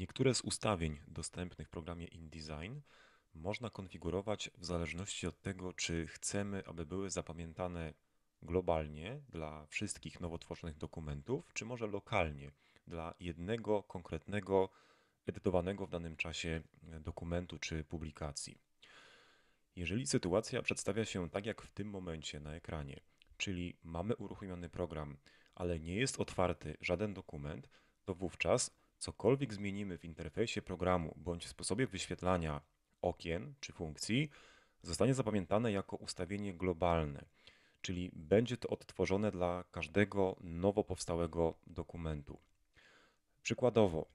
Niektóre z ustawień dostępnych w programie InDesign można konfigurować w zależności od tego, czy chcemy, aby były zapamiętane globalnie dla wszystkich nowotworzonych dokumentów, czy może lokalnie dla jednego konkretnego, edytowanego w danym czasie dokumentu czy publikacji. Jeżeli sytuacja przedstawia się tak jak w tym momencie na ekranie, czyli mamy uruchomiony program, ale nie jest otwarty żaden dokument, to wówczas Cokolwiek zmienimy w interfejsie programu bądź sposobie wyświetlania okien czy funkcji, zostanie zapamiętane jako ustawienie globalne, czyli będzie to odtworzone dla każdego nowo powstałego dokumentu. Przykładowo,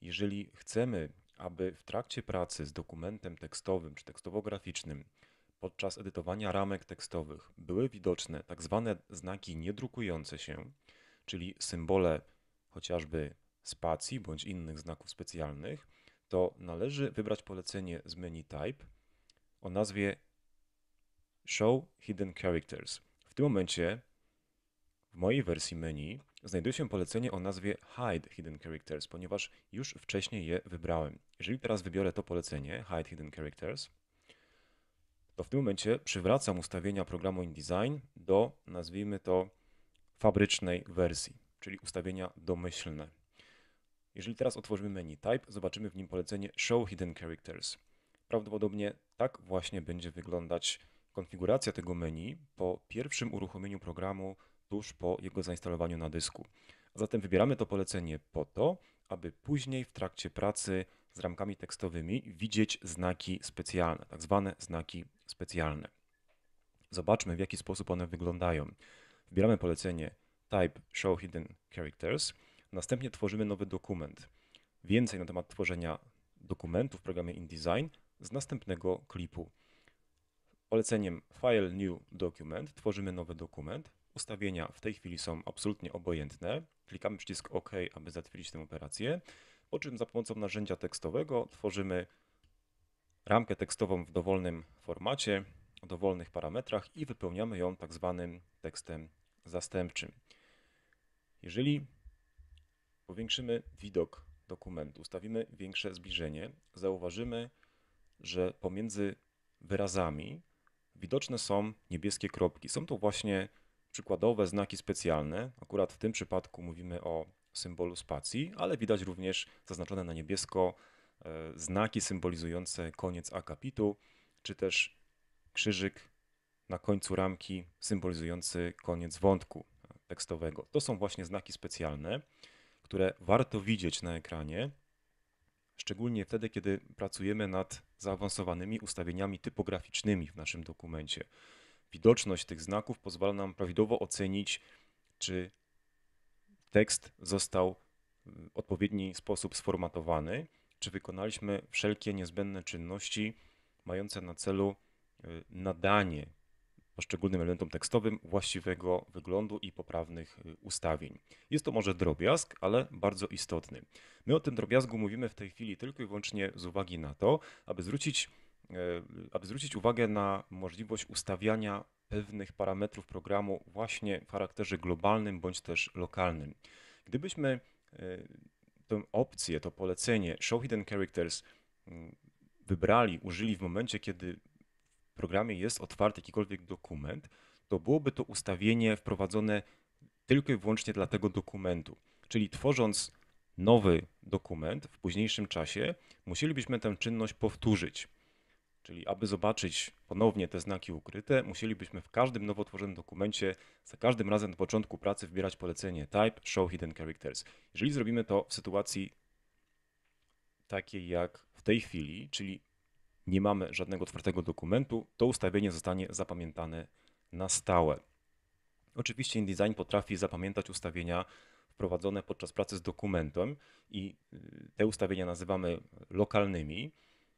jeżeli chcemy, aby w trakcie pracy z dokumentem tekstowym czy tekstowo-graficznym podczas edytowania ramek tekstowych były widoczne tak zwane znaki niedrukujące się, czyli symbole chociażby spacji bądź innych znaków specjalnych, to należy wybrać polecenie z menu type o nazwie Show Hidden Characters. W tym momencie w mojej wersji menu znajduje się polecenie o nazwie Hide Hidden Characters, ponieważ już wcześniej je wybrałem. Jeżeli teraz wybiorę to polecenie Hide Hidden Characters, to w tym momencie przywracam ustawienia programu InDesign do, nazwijmy to, fabrycznej wersji, czyli ustawienia domyślne. Jeżeli teraz otworzymy menu Type, zobaczymy w nim polecenie Show Hidden Characters. Prawdopodobnie tak właśnie będzie wyglądać konfiguracja tego menu po pierwszym uruchomieniu programu tuż po jego zainstalowaniu na dysku. A zatem wybieramy to polecenie po to, aby później w trakcie pracy z ramkami tekstowymi widzieć znaki specjalne, tak zwane znaki specjalne. Zobaczmy, w jaki sposób one wyglądają. Wybieramy polecenie Type Show Hidden Characters – Następnie tworzymy nowy dokument. Więcej na temat tworzenia dokumentu w programie InDesign z następnego klipu. Oleceniem File New Document tworzymy nowy dokument. Ustawienia w tej chwili są absolutnie obojętne. Klikamy przycisk OK, aby zatwierdzić tę operację, po czym za pomocą narzędzia tekstowego tworzymy ramkę tekstową w dowolnym formacie, o dowolnych parametrach i wypełniamy ją tak zwanym tekstem zastępczym. Jeżeli powiększymy widok dokumentu, ustawimy większe zbliżenie, zauważymy, że pomiędzy wyrazami widoczne są niebieskie kropki. Są to właśnie przykładowe znaki specjalne. Akurat w tym przypadku mówimy o symbolu spacji, ale widać również zaznaczone na niebiesko e, znaki symbolizujące koniec akapitu, czy też krzyżyk na końcu ramki symbolizujący koniec wątku tekstowego. To są właśnie znaki specjalne które warto widzieć na ekranie, szczególnie wtedy, kiedy pracujemy nad zaawansowanymi ustawieniami typograficznymi w naszym dokumencie. Widoczność tych znaków pozwala nam prawidłowo ocenić, czy tekst został w odpowiedni sposób sformatowany, czy wykonaliśmy wszelkie niezbędne czynności mające na celu y, nadanie szczególnym elementom tekstowym właściwego wyglądu i poprawnych y, ustawień. Jest to może drobiazg, ale bardzo istotny. My o tym drobiazgu mówimy w tej chwili tylko i wyłącznie z uwagi na to, aby zwrócić, e, aby zwrócić uwagę na możliwość ustawiania pewnych parametrów programu właśnie w charakterze globalnym bądź też lokalnym. Gdybyśmy e, tę opcję, to polecenie Show Hidden Characters mm, wybrali, użyli w momencie, kiedy programie jest otwarty jakikolwiek dokument, to byłoby to ustawienie wprowadzone tylko i wyłącznie dla tego dokumentu. Czyli tworząc nowy dokument w późniejszym czasie, musielibyśmy tę czynność powtórzyć. Czyli aby zobaczyć ponownie te znaki ukryte, musielibyśmy w każdym nowo tworzonym dokumencie za każdym razem na początku pracy wybierać polecenie type show hidden characters. Jeżeli zrobimy to w sytuacji takiej jak w tej chwili, czyli nie mamy żadnego otwartego dokumentu, to ustawienie zostanie zapamiętane na stałe. Oczywiście InDesign potrafi zapamiętać ustawienia wprowadzone podczas pracy z dokumentem i y, te ustawienia nazywamy lokalnymi.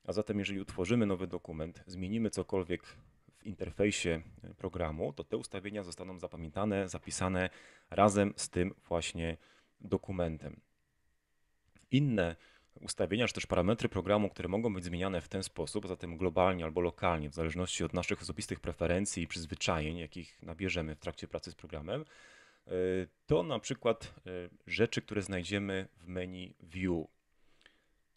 A zatem, jeżeli utworzymy nowy dokument, zmienimy cokolwiek w interfejsie y, programu, to te ustawienia zostaną zapamiętane, zapisane razem z tym właśnie dokumentem. Inne ustawienia czy też parametry programu, które mogą być zmieniane w ten sposób, zatem globalnie albo lokalnie, w zależności od naszych osobistych preferencji i przyzwyczajeń, jakich nabierzemy w trakcie pracy z programem, y, to na przykład y, rzeczy, które znajdziemy w menu View.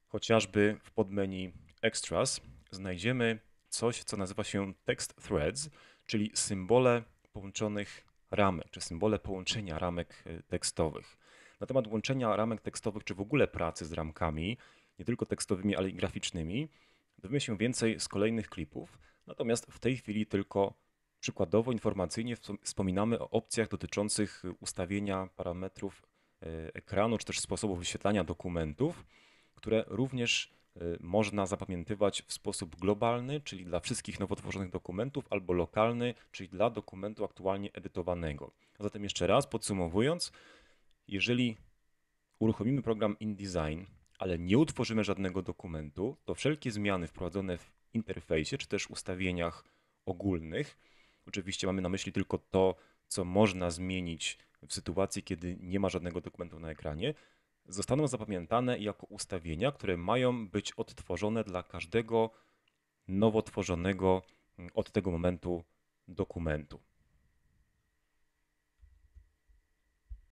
Chociażby w podmenu Extras znajdziemy coś, co nazywa się text threads, czyli symbole połączonych ramek, czy symbole połączenia ramek y, tekstowych na temat łączenia ramek tekstowych, czy w ogóle pracy z ramkami, nie tylko tekstowymi, ale i graficznymi. Dowiemy się więcej z kolejnych klipów. Natomiast w tej chwili tylko przykładowo informacyjnie wspominamy o opcjach dotyczących ustawienia parametrów e, ekranu, czy też sposobu wyświetlania dokumentów, które również e, można zapamiętywać w sposób globalny, czyli dla wszystkich nowotworzonych dokumentów, albo lokalny, czyli dla dokumentu aktualnie edytowanego. Zatem jeszcze raz podsumowując, jeżeli uruchomimy program InDesign, ale nie utworzymy żadnego dokumentu, to wszelkie zmiany wprowadzone w interfejsie czy też ustawieniach ogólnych, oczywiście mamy na myśli tylko to, co można zmienić w sytuacji, kiedy nie ma żadnego dokumentu na ekranie, zostaną zapamiętane jako ustawienia, które mają być odtworzone dla każdego nowo tworzonego od tego momentu dokumentu.